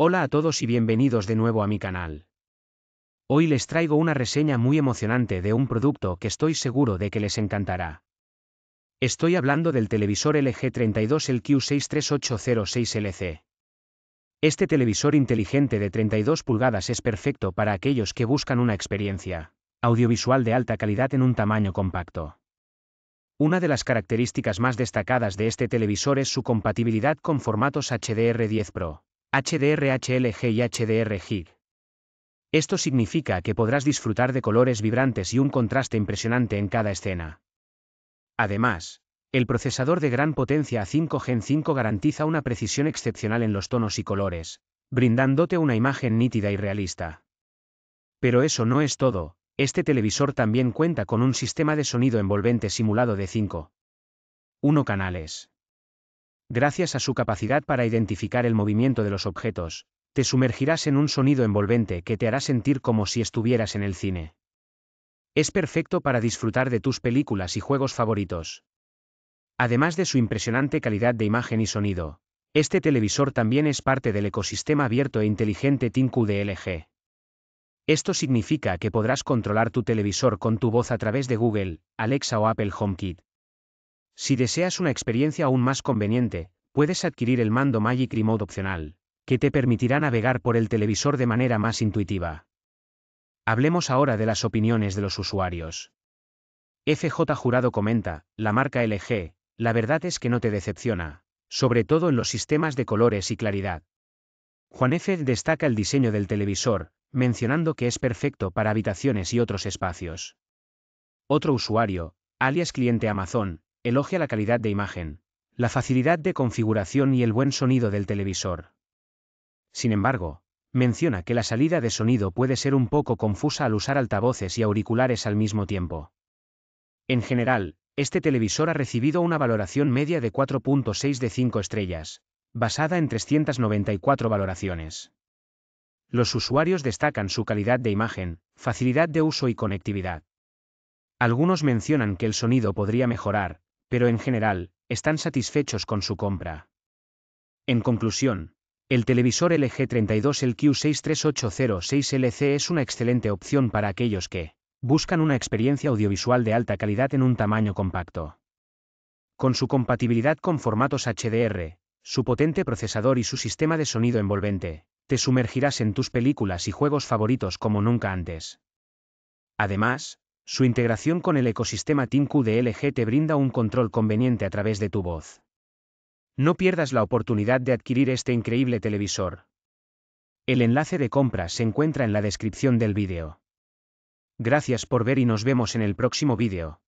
Hola a todos y bienvenidos de nuevo a mi canal. Hoy les traigo una reseña muy emocionante de un producto que estoy seguro de que les encantará. Estoy hablando del televisor LG 32 el 63806 lc Este televisor inteligente de 32 pulgadas es perfecto para aquellos que buscan una experiencia audiovisual de alta calidad en un tamaño compacto. Una de las características más destacadas de este televisor es su compatibilidad con formatos HDR10 Pro HDR-HLG y hdr HIG. Esto significa que podrás disfrutar de colores vibrantes y un contraste impresionante en cada escena. Además, el procesador de gran potencia A5 Gen 5 garantiza una precisión excepcional en los tonos y colores, brindándote una imagen nítida y realista. Pero eso no es todo, este televisor también cuenta con un sistema de sonido envolvente simulado de 5.1 canales gracias a su capacidad para identificar el movimiento de los objetos, te sumergirás en un sonido envolvente que te hará sentir como si estuvieras en el cine. Es perfecto para disfrutar de tus películas y juegos favoritos. Además de su impresionante calidad de imagen y sonido, este televisor también es parte del ecosistema abierto e inteligente Tinku de Esto significa que podrás controlar tu televisor con tu voz a través de Google, Alexa o Apple HomeKit. Si deseas una experiencia aún más conveniente, puedes adquirir el mando Magic Remote opcional, que te permitirá navegar por el televisor de manera más intuitiva. Hablemos ahora de las opiniones de los usuarios. FJ Jurado comenta, la marca LG, la verdad es que no te decepciona, sobre todo en los sistemas de colores y claridad. Juan F. destaca el diseño del televisor, mencionando que es perfecto para habitaciones y otros espacios. Otro usuario, alias cliente Amazon, elogia la calidad de imagen, la facilidad de configuración y el buen sonido del televisor. Sin embargo, menciona que la salida de sonido puede ser un poco confusa al usar altavoces y auriculares al mismo tiempo. En general, este televisor ha recibido una valoración media de 4.6 de 5 estrellas, basada en 394 valoraciones. Los usuarios destacan su calidad de imagen, facilidad de uso y conectividad. Algunos mencionan que el sonido podría mejorar, pero en general, están satisfechos con su compra. En conclusión, el televisor LG 32 lq 63806 lc es una excelente opción para aquellos que buscan una experiencia audiovisual de alta calidad en un tamaño compacto. Con su compatibilidad con formatos HDR, su potente procesador y su sistema de sonido envolvente, te sumergirás en tus películas y juegos favoritos como nunca antes. Además, su integración con el ecosistema Tinku de LG te brinda un control conveniente a través de tu voz. No pierdas la oportunidad de adquirir este increíble televisor. El enlace de compra se encuentra en la descripción del vídeo. Gracias por ver y nos vemos en el próximo vídeo.